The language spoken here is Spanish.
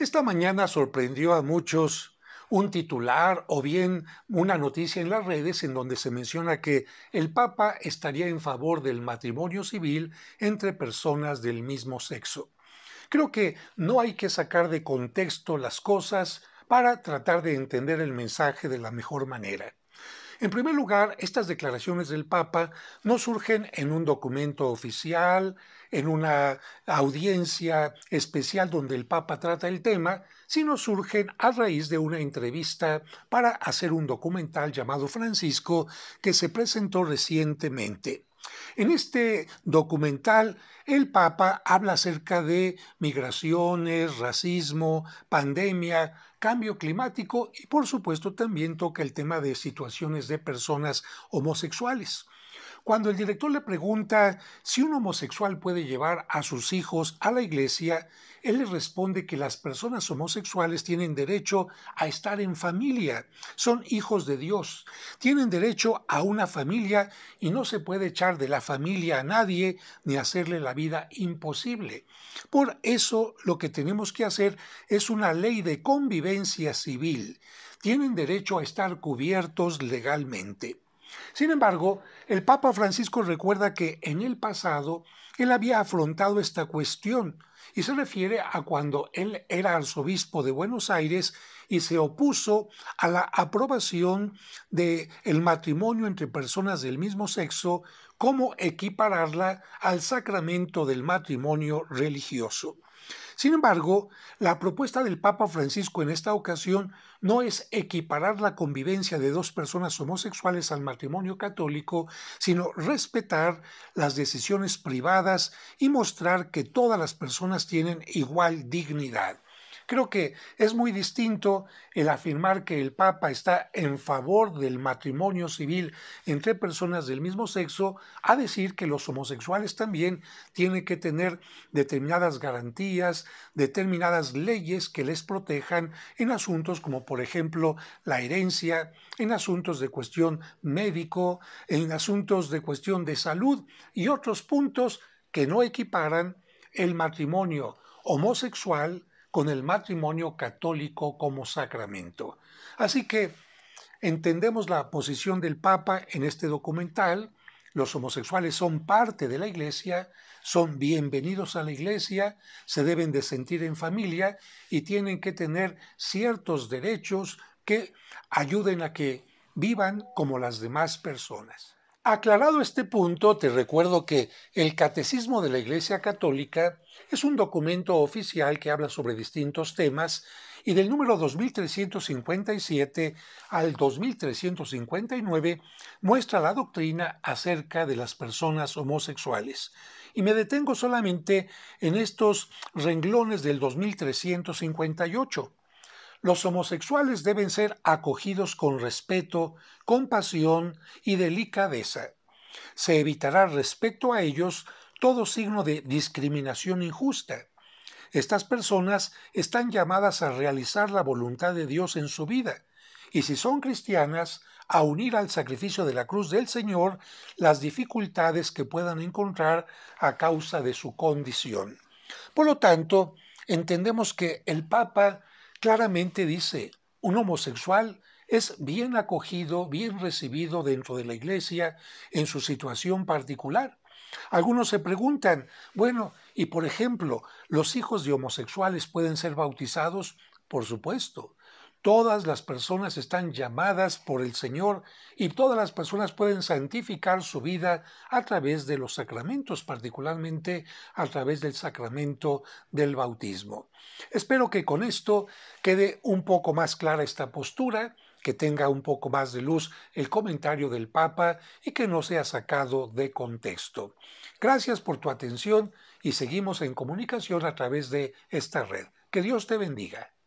Esta mañana sorprendió a muchos un titular o bien una noticia en las redes en donde se menciona que el Papa estaría en favor del matrimonio civil entre personas del mismo sexo. Creo que no hay que sacar de contexto las cosas para tratar de entender el mensaje de la mejor manera. En primer lugar, estas declaraciones del Papa no surgen en un documento oficial, en una audiencia especial donde el Papa trata el tema, sino surgen a raíz de una entrevista para hacer un documental llamado Francisco que se presentó recientemente. En este documental, el Papa habla acerca de migraciones, racismo, pandemia, cambio climático y por supuesto también toca el tema de situaciones de personas homosexuales. Cuando el director le pregunta si un homosexual puede llevar a sus hijos a la iglesia, él le responde que las personas homosexuales tienen derecho a estar en familia, son hijos de Dios, tienen derecho a una familia y no se puede echar de la familia a nadie ni hacerle la vida imposible. Por eso lo que tenemos que hacer es una ley de convivencia civil. Tienen derecho a estar cubiertos legalmente. Sin embargo, el Papa Francisco recuerda que en el pasado él había afrontado esta cuestión y se refiere a cuando él era arzobispo de Buenos Aires y se opuso a la aprobación del el matrimonio entre personas del mismo sexo como equipararla al sacramento del matrimonio religioso. Sin embargo, la propuesta del Papa Francisco en esta ocasión no es equiparar la convivencia de dos personas homosexuales al matrimonio católico, sino respetar las decisiones privadas y mostrar que todas las personas tienen igual dignidad. Creo que es muy distinto el afirmar que el Papa está en favor del matrimonio civil entre personas del mismo sexo a decir que los homosexuales también tienen que tener determinadas garantías, determinadas leyes que les protejan en asuntos como por ejemplo la herencia, en asuntos de cuestión médico, en asuntos de cuestión de salud y otros puntos que no equiparan el matrimonio homosexual con el matrimonio católico como sacramento. Así que entendemos la posición del Papa en este documental. Los homosexuales son parte de la Iglesia, son bienvenidos a la Iglesia, se deben de sentir en familia y tienen que tener ciertos derechos que ayuden a que vivan como las demás personas. Aclarado este punto, te recuerdo que el Catecismo de la Iglesia Católica es un documento oficial que habla sobre distintos temas y del número 2357 al 2359 muestra la doctrina acerca de las personas homosexuales. Y me detengo solamente en estos renglones del 2358. Los homosexuales deben ser acogidos con respeto, compasión y delicadeza. Se evitará respecto a ellos todo signo de discriminación injusta. Estas personas están llamadas a realizar la voluntad de Dios en su vida, y si son cristianas, a unir al sacrificio de la cruz del Señor las dificultades que puedan encontrar a causa de su condición. Por lo tanto, entendemos que el Papa claramente dice, un homosexual es bien acogido, bien recibido dentro de la iglesia en su situación particular. Algunos se preguntan, bueno, y por ejemplo, ¿los hijos de homosexuales pueden ser bautizados? Por supuesto. Todas las personas están llamadas por el Señor y todas las personas pueden santificar su vida a través de los sacramentos, particularmente a través del sacramento del bautismo. Espero que con esto quede un poco más clara esta postura, que tenga un poco más de luz el comentario del Papa y que no sea sacado de contexto. Gracias por tu atención y seguimos en comunicación a través de esta red. Que Dios te bendiga.